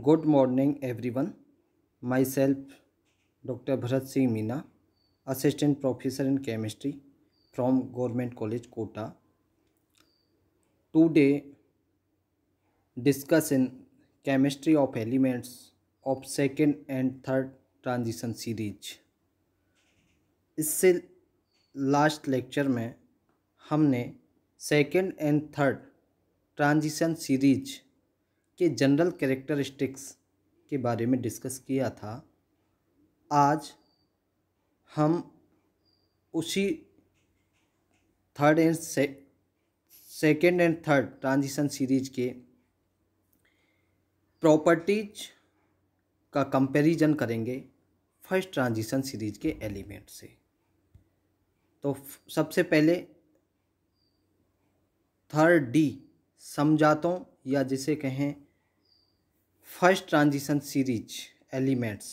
Good morning everyone माई सेल्फ doctor Bharat Singh Meena assistant professor in chemistry from government college Kota today discuss in chemistry of elements of second and third transition series इससे last lecture में हमने second and third transition series के general characteristics के बारे में discuss किया था आज हम उसी third and second and third transition series के प्रॉपर्टीज का कंपैरिजन करेंगे फर्स्ट ट्रांजिशन सीरीज के एलिमेंट से तो सबसे पहले थर्ड डी समझातों या जिसे कहें फर्स्ट ट्रांजिशन सीरीज एलिमेंट्स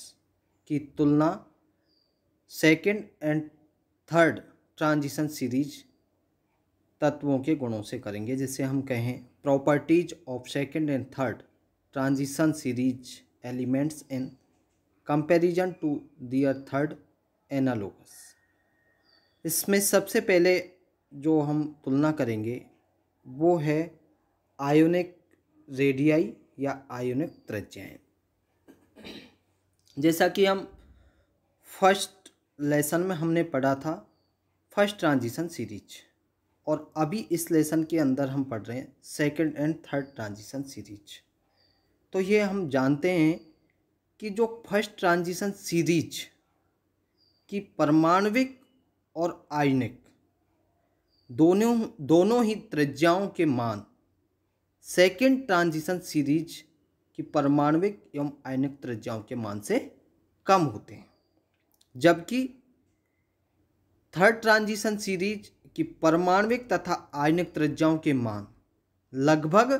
की तुलना second and third transition series तत्वों के गुणों से करेंगे जिसे हम कहें properties of second and third transition series elements in comparison to their third analogous इसमें सबसे पहले जो हम तुलना करेंगे वो है आयोनिक रेडियाई या आयोनिक त्रिज्याएँ जैसा कि हम फर्स्ट लेसन में हमने पढ़ा था फर्स्ट ट्रांजिशन सीरीज और अभी इस लेसन के अंदर हम पढ़ रहे हैं second and third transition series तो ये हम जानते हैं कि जो फर्स्ट ट्रांजिशन सीरीज की परमाणविक और आयनिक दोनों दोनों ही त्रिज्याओं के मान सेकेंड ट्रांजिशन सीरीज की परमाणविक एवं आयनिक त्रिज्याओं के मान से कम होते हैं जबकि थर्ड ट्रांजिशन सीरीज की परमाणविक तथा आयनिक त्रिज्याओं के मान लगभग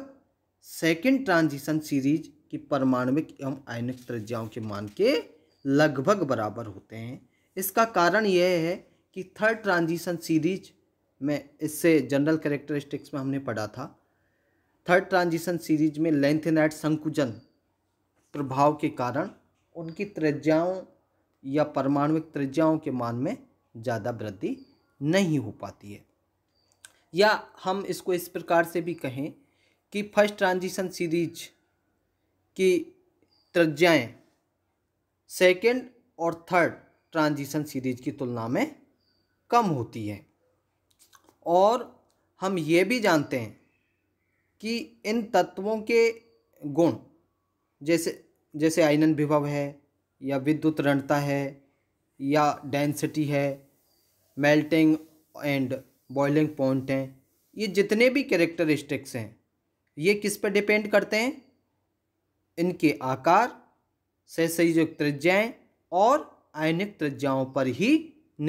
सेकेंड ट्रांजिशन सीरीज की परमाणविक एवं आयनिक त्रिज्याओं के मान के लगभग बराबर होते हैं इसका कारण यह है कि थर्ड ट्रांजिशन सीरीज में इससे जनरल कैरेक्टरिस्टिक्स में हमने पढ़ा था थर्ड ट्रांजिशन सीरीज में लेंथेनाइट संकुचन प्रभाव के कारण उनकी त्रिज्याओं या परमाणुिक त्रिज्याओं के मान में ज़्यादा वृद्धि नहीं हो पाती है या हम इसको इस प्रकार से भी कहें कि फर्स्ट ट्रांजिशन सीरीज की त्रिज्याएं सेकेंड और थर्ड ट्रांजिशन सीरीज की तुलना में कम होती हैं और हम ये भी जानते हैं कि इन तत्वों के गुण जैसे जैसे आयनन विभव है या विद्युत रणता है या डेंसिटी है मेल्टिंग एंड बॉइलिंग पॉइंट हैं ये जितने भी कैरेक्टरिस्टिक्स हैं ये किस पर डिपेंड करते हैं इनके आकार से संयुक्त त्रिज्याएँ और आयनिक त्रिज्याओं पर ही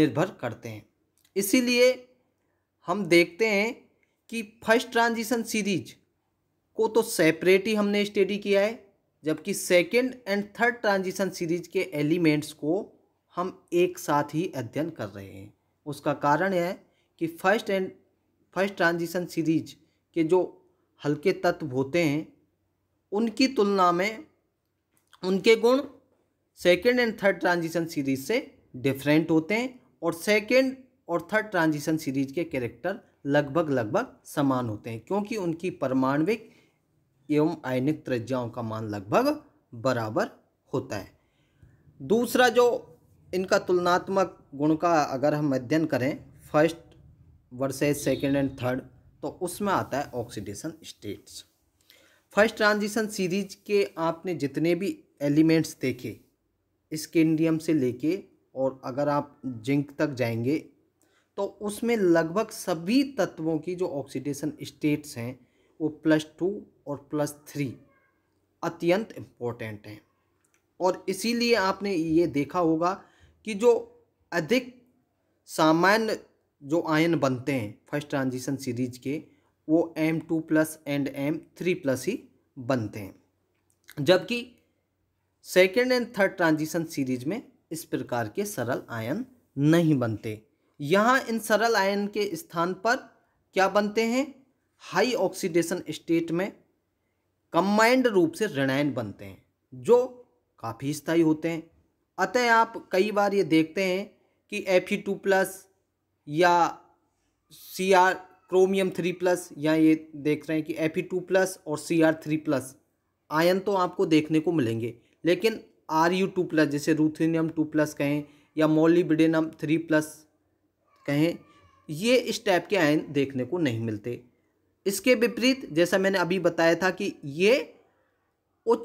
निर्भर करते हैं इसीलिए हम देखते हैं कि फर्स्ट ट्रांजिशन सीरीज को तो सेपरेट ही हमने स्टडी किया है जबकि second and third transition series के एलिमेंट्स को हम एक साथ ही अध्ययन कर रहे हैं उसका कारण है कि first and first transition series के जो हल्के तत्व होते हैं उनकी तुलना में उनके गुण second and third transition series से डिफरेंट होते हैं और सेकेंड और थर्ड ट्रांजिशन सीरीज के कैरेक्टर लगभग लगभग समान होते हैं क्योंकि उनकी परमाणविक एवं आयनिक त्रिज्याओं का मान लगभग बराबर होता है दूसरा जो इनका तुलनात्मक गुण का अगर हम अध्ययन करें first versus second and third तो उसमें आता है oxidation states first transition series के आपने जितने भी एलिमेंट्स देखे स्केंडियम से लेके और अगर आप जिंक तक जाएंगे तो उसमें लगभग सभी तत्वों की जो ऑक्सीडेशन स्टेट्स हैं वो प्लस टू और प्लस थ्री अत्यंत इम्पोर्टेंट हैं और इसीलिए आपने ये देखा होगा कि जो अधिक सामान्य जो आयन बनते हैं फर्स्ट ट्रांजिशन सीरीज के वो M two plus and M three plus ही बनते हैं जबकि second and third transition series में इस प्रकार के सरल आयन नहीं बनते यहाँ इन सरल आयन के स्थान पर क्या बनते हैं हाई ऑक्सीडेशन स्टेट में कम्बाइंड रूप से ऋणायन बनते हैं जो काफ़ी स्थायी होते हैं अतः आप कई बार ये देखते हैं कि एफ ई टू प्लस या C R chromium three plus या ये देख रहे हैं कि एफ ई टू प्लस और C R three plus ion तो आपको देखने को मिलेंगे लेकिन आर यू टू प्लस जैसे रूथीनियम टू प्लस कहें या मोलिबिडेनम थ्री प्लस कहें ये इस टाइप के आयन देखने को नहीं मिलते इसके विपरीत जैसा मैंने अभी बताया था कि ये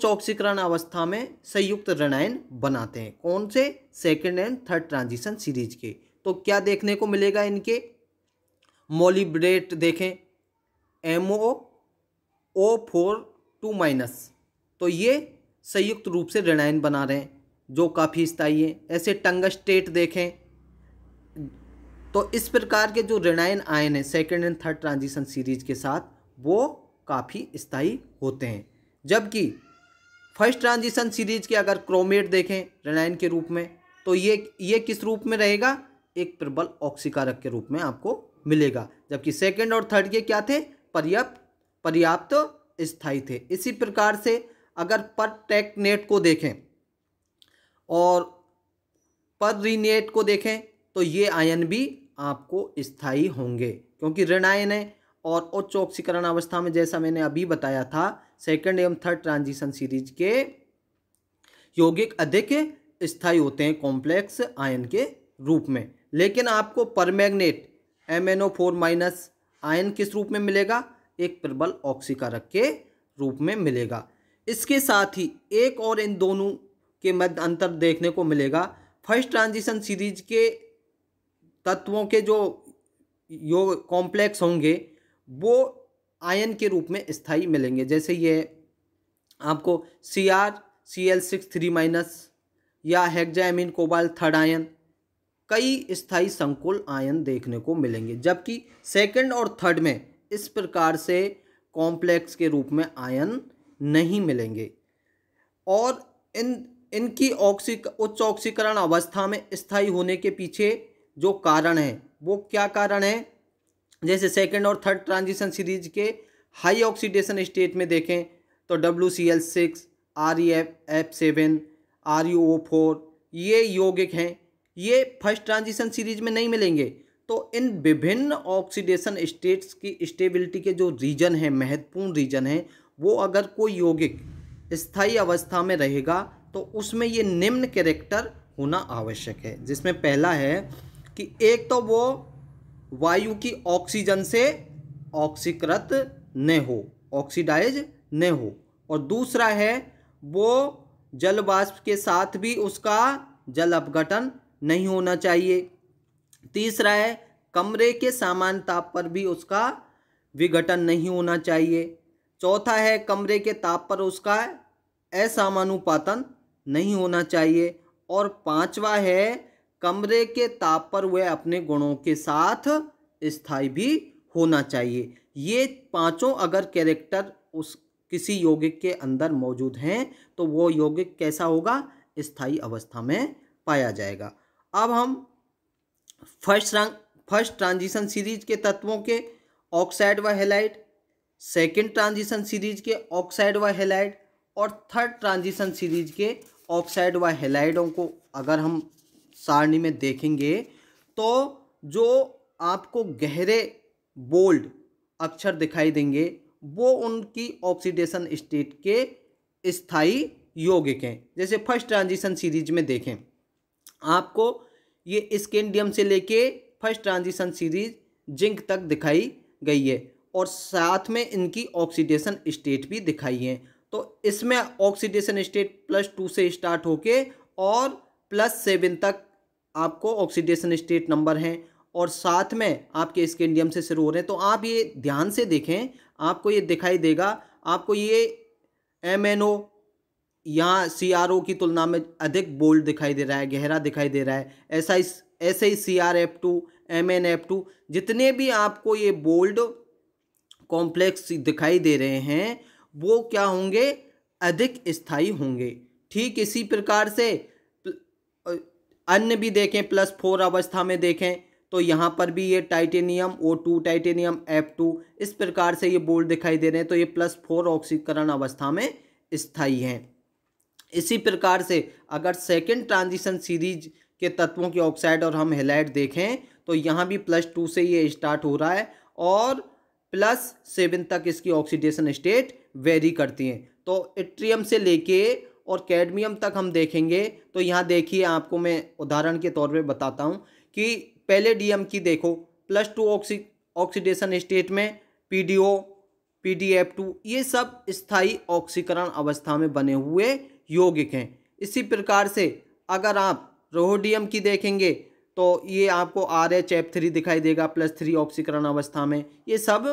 ऑक्सीकरण अवस्था में संयुक्त रणायन बनाते हैं कौन से second and third transition series के तो क्या देखने को मिलेगा इनके मोलिब्रेट देखें M O O four two minus तो ये संयुक्त रूप से ऋणायन बना रहे हैं जो काफ़ी स्थायी है ऐसे टंगस्टेट देखें तो इस प्रकार के जो ऋणायन आयन है second and third transition series के साथ वो काफ़ी स्थायी होते हैं जबकि फर्स्ट ट्रांजिशन सीरीज के अगर क्रोमेट देखें ऋणायन के रूप में तो ये ये किस रूप में रहेगा एक प्रबल ऑक्सीकारक के रूप में आपको मिलेगा जबकि सेकेंड और थर्ड के क्या थे पर्याप्त पर्याप्त स्थायी थे इसी प्रकार से अगर पर टेकनेट को देखें और पर रीनेट को देखें तो ये आयन भी आपको स्थायी होंगे क्योंकि ऋणायन है और उच्च ऑक्सीकरण अवस्था में जैसा मैंने अभी बताया था सेकेंड एवं थर्ड ट्रांजिशन सीरीज के यौगिक अधिक स्थायी होते हैं कॉम्प्लेक्स आयन के रूप में लेकिन आपको permanganate M N O four minus ion किस रूप में मिलेगा एक प्रबल ऑक्सीकारक के रूप में मिलेगा इसके साथ ही एक और इन दोनों के मध्य अंतर देखने को मिलेगा फर्स्ट ट्रांजिशन सीरीज के तत्वों के जो योग कॉम्प्लेक्स होंगे वो आयन के रूप में स्थायी मिलेंगे जैसे ये आपको C R C L six three minus या हेक्जामिन कोबाल थर्ड आयन कई स्थायी संकुल आयन देखने को मिलेंगे जबकि सेकंड और थर्ड में इस प्रकार से कॉम्प्लेक्स के रूप में आयन नहीं मिलेंगे और इन इनकी ऑक्सी उच्च ऑक्सीकरण अवस्था में स्थायी होने के पीछे जो कारण है वो क्या कारण है जैसे सेकेंड और थर्ड ट्रांजिशन सीरीज के हाई ऑक्सीडेशन स्टेट में देखें तो W C L six R E F F seven R U O four ये यौगिक हैं ये फर्स्ट ट्रांजिशन सीरीज में नहीं मिलेंगे तो इन विभिन्न ऑक्सीडेशन स्टेट्स की स्टेबिलिटी के जो रीजन हैं महत्वपूर्ण रीजन हैं वो अगर कोई यौगिक स्थायी अवस्था में रहेगा तो उसमें ये निम्न कैरेक्टर होना आवश्यक है जिसमें पहला है कि एक तो वो वायु की ऑक्सीजन से ऑक्सीकृत न हो ऑक्सीडाइज न हो और दूसरा है वो जल के साथ भी उसका जल अपघटन नहीं होना चाहिए तीसरा है कमरे के सामान्य ताप पर भी उसका विघटन नहीं होना चाहिए चौथा है कमरे के ताप पर उसका असामानुपातन नहीं होना चाहिए और पांचवा है कमरे के ताप पर वह अपने गुणों के साथ स्थायी भी होना चाहिए ये पांचों अगर कैरेक्टर उस किसी यौगिक के अंदर मौजूद हैं तो वो यौगिक कैसा होगा स्थायी अवस्था में पाया जाएगा अब हम फर्स्ट फर्स्ट ट्रांजिशन सीरीज के तत्वों के ऑक्साइड व हेलाइट सेकेंड ट्रांजिशन सीरीज के ऑक्साइड व हेलाइड और थर्ड ट्रांजिशन सीरीज के ऑक्साइड व हेलाइडों को अगर हम सारणी में देखेंगे तो जो आपको गहरे बोल्ड अक्षर दिखाई देंगे वो उनकी ऑक्सीडेशन स्टेट के स्थाई यौगिक हैं जैसे फर्स्ट ट्रांजिशन सीरीज में देखें आपको ये स्केंडियम से लेके फर्स्ट ट्रांजिशन सीरीज जिंक तक दिखाई गई है और साथ में इनकी ऑक्सीडेशन स्टेट भी दिखाई है तो इसमें ऑक्सीडेशन स्टेट प्लस टू से स्टार्ट होके और प्लस सेवन तक आपको ऑक्सीडेशन स्टेट नंबर हैं और साथ में आपके स्केंडियम से शुरू हो रहे हैं तो आप ये ध्यान से देखें आपको ये दिखाई देगा आपको ये एम एन ओ यहाँ सी आर ओ की तुलना में अधिक बोल्ड दिखाई दे रहा है गहरा दिखाई दे रहा है ऐसा इस ऐसे ही C R F two M N F two जितने भी आपको ये बोल्ड कॉम्प्लेक्स दिखाई दे रहे हैं वो क्या होंगे अधिक स्थाई होंगे ठीक इसी प्रकार से अन्य भी देखें प्लस फोर अवस्था में देखें तो यहाँ पर भी ये titanium O two titanium F two इस प्रकार से ये बोल्ड दिखाई दे रहे हैं तो ये प्लस फोर ऑक्सीकरण अवस्था में स्थाई हैं इसी प्रकार से अगर सेकेंड ट्रांजिशन सीरीज के तत्वों की ऑक्साइड और हम हेलाइट देखें तो यहाँ भी प्लस टू से ये स्टार्ट हो रहा है और प्लस सेवन तक इसकी ऑक्सीडेशन स्टेट वेरी करती हैं तो इट्रियम से लेके और कैडमियम तक हम देखेंगे तो यहाँ देखिए आपको मैं उदाहरण के तौर पे बताता हूँ कि पहले डीएम की देखो plus two oxy oxidation state में P D O P D F two ये सब स्थाई ऑक्सीकरण अवस्था में बने हुए यौगिक हैं इसी प्रकार से अगर आप रोहोडियम की देखेंगे तो ये आपको आर एच एफ थ्री दिखाई देगा प्लस थ्री ऑक्सीकरण अवस्था में ये सब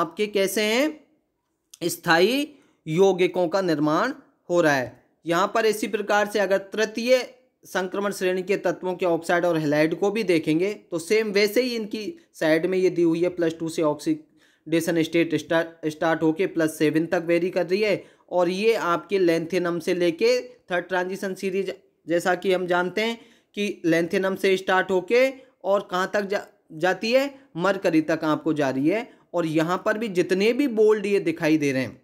आपके कैसे हैं स्थाई यौगिकों का निर्माण हो रहा है यहाँ पर इसी प्रकार से अगर तृतीय संक्रमण श्रेणी के तत्वों के ऑक्साइड और हेलाइड को भी देखेंगे तो सेम वैसे ही इनकी साइड में ये दी हुई है प्लस टू से ऑक्सीडेशन स्टेट स्टार्ट होके प्लस सेवन तक वेरी कर रही है और ये आपके लेंथेनम से लेके थर्ड ट्रांजिशन सीरीज जैसा कि हम जानते हैं कि लेंथेनम से स्टार्ट होके और कहाँ तक जा, जाती है मरकरी तक आपको जा रही है और यहाँ पर भी जितने भी बोल्ड ये दिखाई दे रहे हैं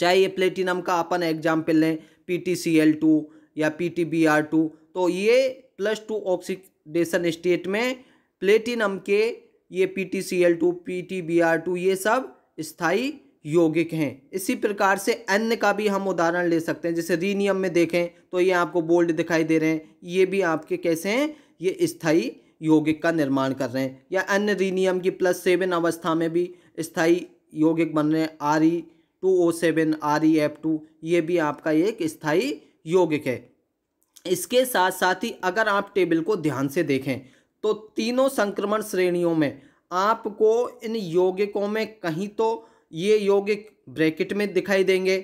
चाहे ये प्लेटिनम का अपन एग्जाम्पल लें P T C L two या P T B R two तो ये प्लस टू ऑक्सीडेशन स्टेट में प्लेटिनम के ये P T C L two P T B R two ये सब स्थाई यौगिक हैं इसी प्रकार से अन्य का भी हम उदाहरण ले सकते हैं जैसे रीनियम में देखें तो ये आपको बोल्ड दिखाई दे रहे हैं ये भी आपके कैसे हैं ये स्थाई यौगिक का निर्माण कर रहे हैं या अन्य रीनियम की प्लस सेवन अवस्था में भी स्थाई यौगिक बन रहे हैं R E two O seven R E F two ये भी आपका एक स्थायी यौगिक है इसके साथ साथ ही अगर आप टेबल को ध्यान से देखें तो तीनों संक्रमण श्रेणियों में आपको इन यौगिकों में कहीं तो ये यौगिक ब्रैकेट में दिखाई देंगे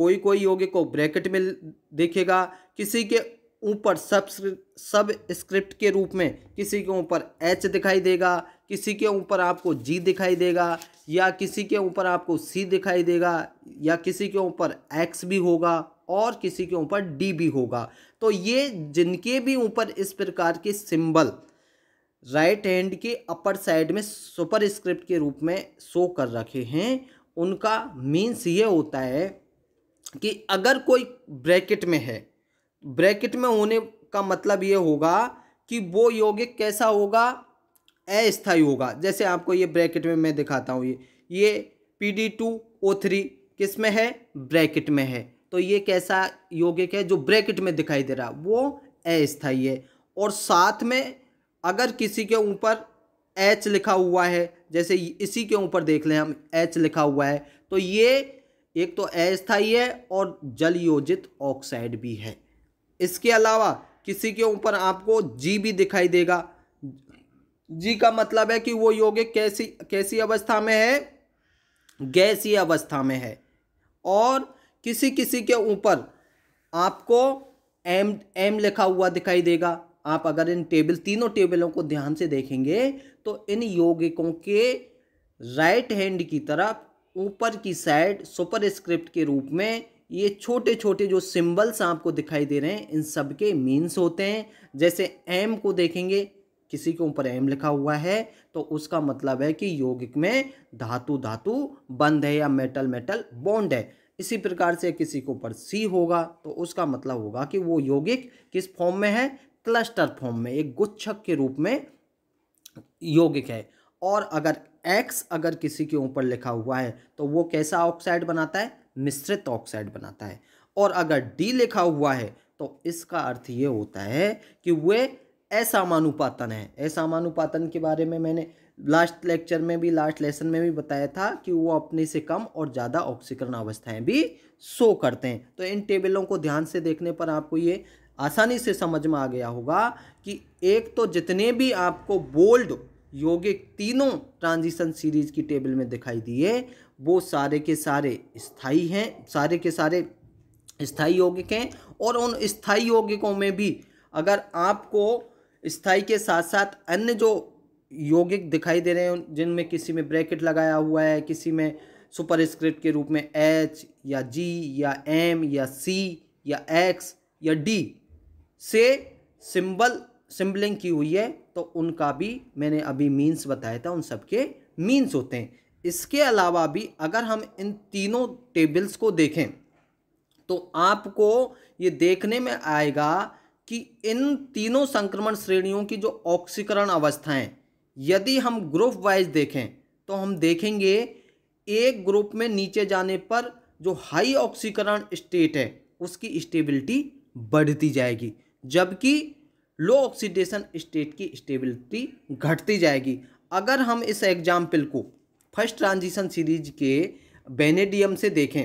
कोई कोई यौगिक को ब्रैकेट में देखेगा किसी के ऊपर सब सब स्क्रिप्ट के रूप में किसी के ऊपर एच दिखाई देगा किसी के ऊपर आपको जी दिखाई देगा या किसी के ऊपर आपको सी दिखाई देगा या किसी के ऊपर एक्स भी होगा और किसी के ऊपर डी भी होगा तो ये जिनके भी ऊपर इस प्रकार के सिंबल राइट हैंड के अपर साइड में सुपर स्क्रिप्ट के रूप में शो कर रखे हैं उनका मीन्स ये होता है कि अगर कोई ब्रैकेट में है ब्रैकेट में होने का मतलब ये होगा कि वो यौगिक कैसा होगा अस्थायी होगा जैसे आपको ये ब्रैकेट में मैं दिखाता हूँ ये ये P D two O three किस में है ब्रैकेट में है तो ये कैसा यौगिक है जो ब्रैकेट में दिखाई दे रहा वो अस्थायी है और साथ में अगर किसी के ऊपर एच लिखा हुआ है जैसे इसी के ऊपर देख लें हम एच लिखा हुआ है तो ये एक तो अस्थायी है और जल योजित ऑक्साइड भी है इसके अलावा किसी के ऊपर आपको जी भी दिखाई देगा जी का मतलब है कि वो योगिक कैसी कैसी अवस्था में है गैसी अवस्था में है और किसी किसी के ऊपर आपको एम एम लिखा हुआ दिखाई देगा आप अगर इन टेबल तीनों टेबलों को ध्यान से देखेंगे तो इन योगिकों के राइट हैंड की तरफ ऊपर की साइड सुपर स्क्रिप्ट के रूप में ये छोटे छोटे जो सिंबल्स आपको दिखाई दे रहे हैं इन सब के मीन्स होते हैं जैसे एम को देखेंगे किसी के ऊपर एम लिखा हुआ है तो उसका मतलब है कि यौगिक में धातु धातु बंद है या मेटल मेटल बॉन्ड है इसी प्रकार से किसी के ऊपर सी होगा तो उसका मतलब होगा कि वो यौगिक किस फॉर्म में है क्लस्टर फॉर्म में एक गुच्छक के रूप में यौगिक है और अगर एक्स अगर किसी के ऊपर लिखा हुआ है तो वो कैसा ऑक्साइड बनाता है मिश्रित ऑक्साइड बनाता है और अगर डी लिखा हुआ है तो इसका अर्थ ये होता है कि वे असामानुपातन है असामानुपातन के बारे में मैंने लास्ट लेक्चर में भी लास्ट लेसन में भी बताया था कि वो अपने से कम और ज़्यादा ऑक्सीकरण अवस्थाएं भी शो करते हैं तो इन टेबलों को ध्यान से देखने पर आपको ये आसानी से समझ में आ गया होगा कि एक तो जितने भी आपको बोल्ड योगिक तीनों ट्रांजिशन सीरीज की टेबल में दिखाई दिए वो सारे के सारे स्थाई हैं सारे के सारे स्थाई यौगिक हैं और उन स्थाई यौगिकों में भी अगर आपको स्थाई के साथ साथ अन्य जो यौगिक दिखाई दे रहे हैं जिनमें किसी में ब्रैकेट लगाया हुआ है किसी में सुपरस्क्रिप्ट के रूप में एच या जी या एम या सी या एक्स या डी से सिंबल सिम्बलिंग की हुई है तो उनका भी मैंने अभी मीन्स बताया था उन सब के मीन्स होते हैं इसके अलावा भी अगर हम इन तीनों टेबल्स को देखें तो आपको ये देखने में आएगा कि इन तीनों संक्रमण श्रेणियों की जो ऑक्सीकरण अवस्थाएं यदि हम ग्रुप वाइज देखें तो हम देखेंगे एक ग्रुप में नीचे जाने पर जो हाई ऑक्सीकरण स्टेट है उसकी स्टेबिलिटी बढ़ती जाएगी जबकि लो ऑक्सीडेशन स्टेट की स्टेबिलिटी घटती जाएगी अगर हम इस एग्जाम्पल को फर्स्ट ट्रांजिशन सीरीज के बेनेडियम से देखें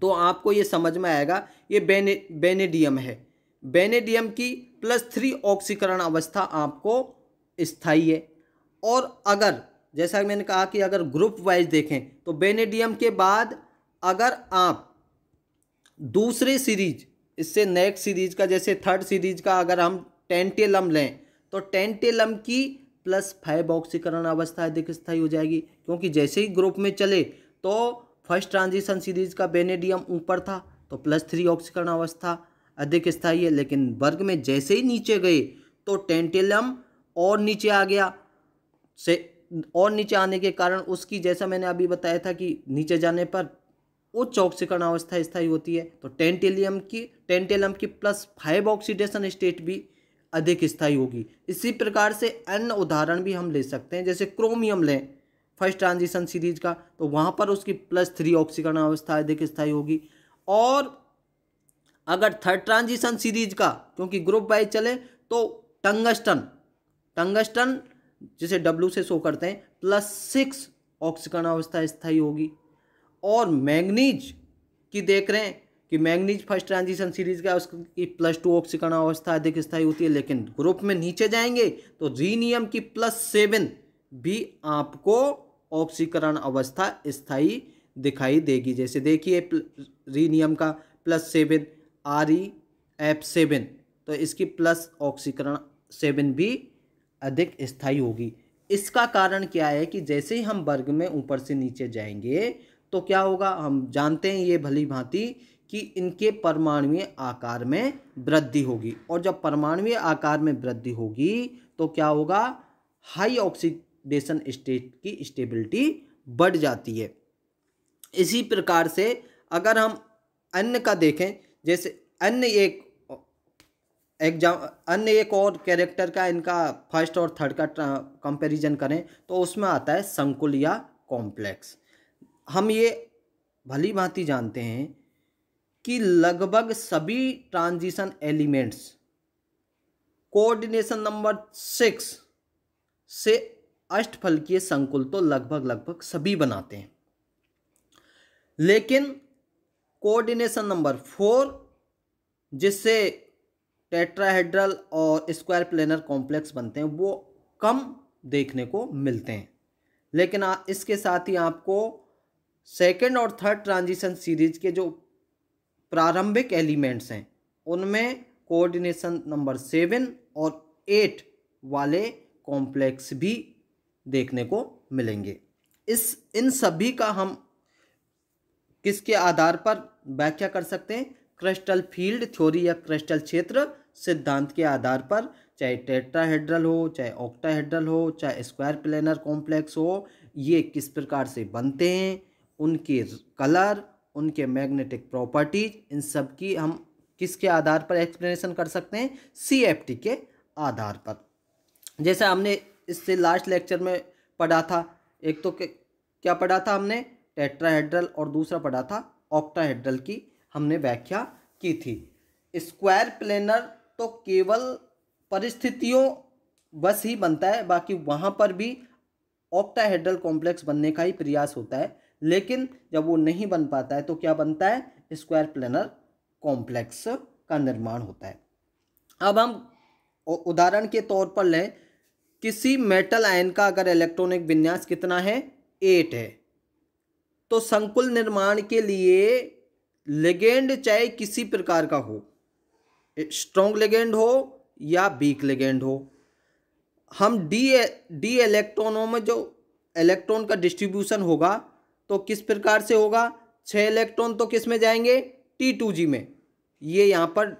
तो आपको ये समझ में आएगा ये बेने बेनेडियम है बेनेडियम की प्लस थ्री ऑक्सीकरण अवस्था आपको स्थाई है और अगर जैसा मैंने कहा कि अगर ग्रुप वाइज देखें तो बेनेडियम के बाद अगर आप दूसरे सीरीज इससे नेक्स्ट सीरीज का जैसे थर्ड सीरीज का अगर हम टेंटेलम लें तो टेंटेलम की प्लस फाइव ऑक्सीकरण अवस्था अधिक स्थायी हो जाएगी क्योंकि जैसे ही ग्रुप में चले तो फर्स्ट ट्रांजिशन सीरीज का बेनेडियम ऊपर था तो प्लस थ्री ऑक्सीकरण अवस्था अधिक स्थायी है लेकिन वर्ग में जैसे ही नीचे गए तो टेंटेलम और नीचे आ गया से और नीचे आने के कारण उसकी जैसा मैंने अभी बताया था कि नीचे जाने पर वो चौकसीकरण अवस्था स्थायी होती है तो टेंटेलियम की टेंटेलम की प्लस फाइव ऑक्सीडेशन स्टेट भी अधिक स्थायी होगी इसी प्रकार से अन्य उदाहरण भी हम ले सकते हैं जैसे क्रोमियम लें फर्स्ट ट्रांजिशन सीरीज का तो वहाँ पर उसकी प्लस थ्री ऑक्सीकरण अवस्था अधिक स्थायी होगी और अगर थर्ड ट्रांजिशन सीरीज का क्योंकि ग्रुप वाइज चले तो टंगस्टन टंगस्टन जिसे डब्ल्यू से शो करते हैं प्लस सिक्स ऑक्सीकरण अवस्था स्थायी होगी और मैंगनीज की देख रहे हैं कि मैंगनीज फर्स्ट ट्रांजिशन सीरीज का उसकी प्लस टू ऑक्सीकरण अवस्था अधिक स्थायी होती है लेकिन ग्रुप में नीचे जाएंगे तो रीनियम की प्लस सेवन भी आपको ऑक्सीकरण अवस्था स्थायी दिखाई देगी जैसे देखिए रीनियम का plus seven R E F seven तो इसकी प्लस ऑक्सीकरण सेवन भी अधिक स्थायी होगी इसका कारण क्या है कि जैसे ही हम वर्ग में ऊपर से नीचे जाएंगे तो क्या होगा हम जानते हैं ये भली भांति कि इनके परमाणुीय आकार में वृद्धि होगी और जब परमाणुीय आकार में वृद्धि होगी तो क्या होगा हाई ऑक्सीडेशन स्टेट की स्टेबिलिटी बढ़ जाती है इसी प्रकार से अगर हम अन्य का देखें जैसे अन्य एक एग्जाम अन्य एक और कैरेक्टर का इनका फर्स्ट और थर्ड का कंपैरिजन करें तो उसमें आता है संकुल या कॉम्प्लेक्स हम ये भली भांति जानते हैं कि लगभग सभी transition elements coordination number six से अष्टफलकीय संकुल तो लगभग लगभग सभी बनाते हैं लेकिन कोऑर्डिनेशन नंबर फोर जिससे टेट्राहेड्रल और स्क्वायर प्लेनर कॉम्प्लेक्स बनते हैं वो कम देखने को मिलते हैं लेकिन इसके साथ ही आपको सेकेंड और थर्ड ट्रांजिशन सीरीज के जो प्रारंभिक एलिमेंट्स हैं उनमें कोऑर्डिनेशन नंबर सेवन और एट वाले कॉम्प्लेक्स भी देखने को मिलेंगे इस इन सभी का हम किसके आधार पर व्याख्या कर सकते हैं क्रिस्टल फील्ड थ्योरी या क्रिस्टल क्षेत्र सिद्धांत के आधार पर चाहे टेट्राहेड्रल हो चाहे ऑक्टाहेड्रल हो चाहे स्क्वायर प्लेनर कॉम्प्लेक्स हो ये किस प्रकार से बनते हैं उनके कलर उनके मैग्नेटिक प्रॉपर्टीज इन सब की हम किसके आधार पर एक्सप्लेनेशन कर सकते हैं सी एफ टी के आधार पर जैसे हमने इससे लास्ट लेक्चर में पढ़ा था एक तो क्या पढ़ा था हमने टेट्राहेड्रल और दूसरा पढ़ा था ऑक्टाहेड्रल की हमने व्याख्या की थी स्क्वायर प्लेनर तो केवल परिस्थितियों बस ही बनता है बाकी वहाँ पर भी ऑक्टाहेड्रल कॉम्प्लेक्स बनने का ही प्रयास होता है लेकिन जब वो नहीं बन पाता है तो क्या बनता है स्क्वायर प्लेनर कॉम्प्लेक्स का निर्माण होता है अब हम उदाहरण के तौर पर लें किसी मेटल आयन का अगर इलेक्ट्रॉनिक विन्यास कितना है एट है तो संकुल निर्माण के लिए लेगेंड चाहे किसी प्रकार का हो स्ट्रॉन्ग लेगेंड हो या वीक लेगेंड हो हम डी डी इलेक्ट्रॉनों में जो इलेक्ट्रॉन का डिस्ट्रीब्यूशन होगा तो किस प्रकार से होगा छः इलेक्ट्रॉन तो किस में जाएंगे टी टू जी में ये यहाँ पर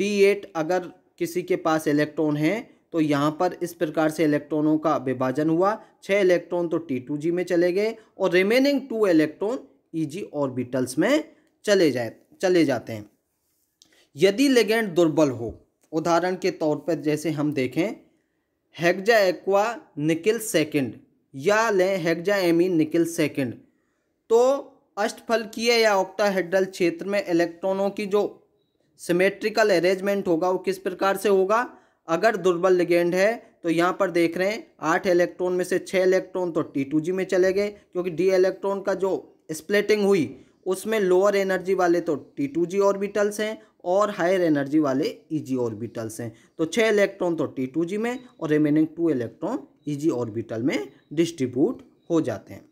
डी एट अगर किसी के पास इलेक्ट्रॉन है तो यहाँ पर इस प्रकार से इलेक्ट्रॉनों का विभाजन हुआ छः इलेक्ट्रॉन तो टी टू जी में चले गए और remaining two electron E G orbitals में चले जाए चले जाते हैं यदि लेगेंड दुर्बल हो उदाहरण के तौर पर जैसे हम देखें हेक्जा एक्वा निकिल सेकेंड या लें एमी निकल सेकेंड तो अष्टफलकीय या ऑक्टाहेड्रल क्षेत्र में इलेक्ट्रॉनों की जो सिमेट्रिकल अरेंजमेंट होगा वो किस प्रकार से होगा अगर दुर्बल लिगेंड है तो यहाँ पर देख रहे हैं आठ इलेक्ट्रॉन में से छः इलेक्ट्रॉन तो टी टू जी में चले गए क्योंकि डी इलेक्ट्रॉन का जो स्प्लिटिंग हुई उसमें लोअर एनर्जी वाले तो टी टू जी ऑर्बिटल्स हैं और हायर एनर्जी वाले ई जी ऑर्बिटल्स हैं तो छः इलेक्ट्रॉन तो टी टू जी में और remaining two electron E G orbital में डिस्ट्रीब्यूट हो जाते हैं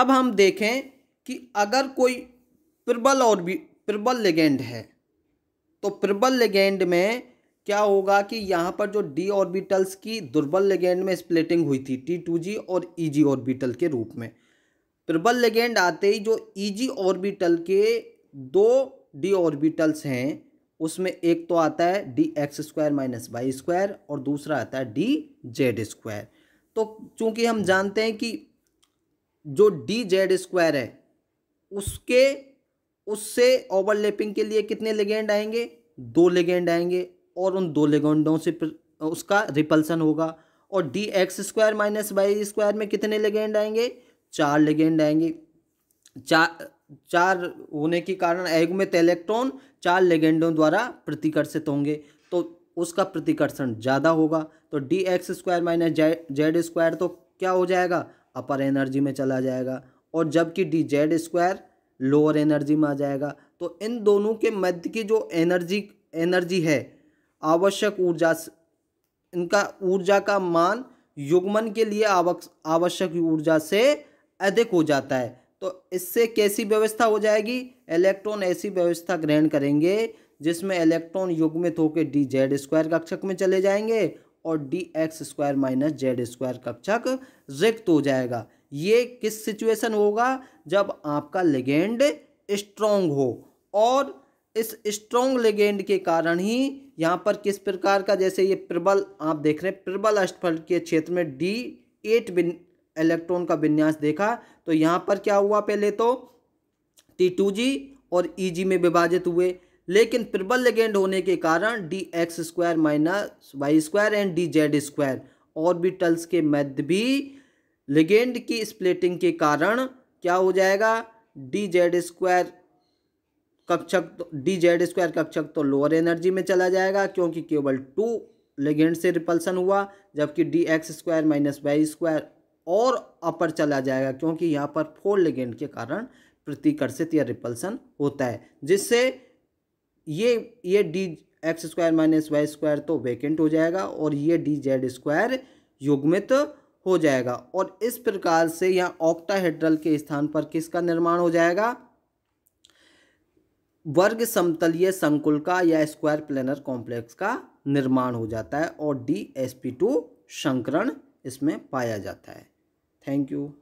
अब हम देखें कि अगर कोई प्रबल ऑर्बि प्रबल लेगेंड है तो प्रबल लेगेंड में क्या होगा कि यहाँ पर जो डी ऑर्बिटल्स की दुर्बल लेगेंड में स्प्लिटिंग हुई थी टी टू जी और ई जी ऑर्बिटल के रूप में प्रबल लेगेंड आते ही जो ई जी ऑर्बिटल के दो डी ऑर्बिटल्स हैं उसमें एक तो आता है D X square minus Y square और दूसरा आता है डी जेड स्क्वायर तो चूंकि हम जानते हैं कि जो डी जेड स्क्वायर है उसके उससे ओवरलैपिंग के लिए कितने लेगेंड आएंगे दो लेगेंड आएंगे और उन दो लेगेंडों से उसका रिपल्सन होगा और D X square minus Y square में कितने लेगेंड आएंगे चार लेगेंड आएंगे चार चार होने के कारण एगमेत इलेक्ट्रॉन चार लेगेंडों द्वारा प्रतिकर्षित होंगे तो उसका प्रतिकर्षण ज़्यादा होगा तो D X square minus Z square तो क्या हो जाएगा अपर एनर्जी में चला जाएगा और जबकि D Z square lower energy में आ जाएगा तो इन दोनों के मध्य की जो एनर्जी एनर्जी है आवश्यक ऊर्जा इनका ऊर्जा का मान युग्मन के लिए आवश्यक ऊर्जा से अधिक हो जाता है तो इससे कैसी व्यवस्था हो जाएगी इलेक्ट्रॉन ऐसी व्यवस्था ग्रहण करेंगे जिसमें इलेक्ट्रॉन युग्मित तो होकर डी जेड स्क्वायर कक्षक में चले जाएंगे और D X square minus Z square कक्षक रिक्त हो जाएगा ये किस सिचुएशन होगा जब आपका लेगेंड स्ट्रोंग हो और इस स्ट्रोंग लेगेंड के कारण ही यहाँ पर किस प्रकार का जैसे ये प्रबल आप देख रहे हैं प्रबल अष्टफल के क्षेत्र में डी एट इलेक्ट्रॉन का विन्यास देखा तो यहाँ पर क्या हुआ पहले तो टी टू जी और ई e जी में विभाजित हुए लेकिन प्रबल लेगेंड होने के कारण D X square minus Y square and D Z square orbitals के मध्य भी लेगेंड की स्प्लिटिंग के कारण क्या हो जाएगा डी जेड स्क्वायर कक्षक तो डी जेड स्क्वायर कक्षक तो लोअर एनर्जी में चला जाएगा क्योंकि केवल टू लेगेंड से रिपल्सन हुआ जबकि D X square minus Y square और अपर चला जाएगा क्योंकि यहाँ पर फोर लेगेंड के कारण प्रतिकर्षित या रिपल्सन होता है जिससे ये ये D X square minus Y square तो वेकेंट हो जाएगा और ये डी जेड स्क्वायर युग्मित हो जाएगा और इस प्रकार से यहाँ ऑक्टाहेड्रल के स्थान पर किसका निर्माण हो जाएगा वर्ग समतलीय संकुल का या स्क्वायर प्लेनर कॉम्प्लेक्स का निर्माण हो जाता है और डी एस पी टू संकरण इसमें पाया जाता है Thank you.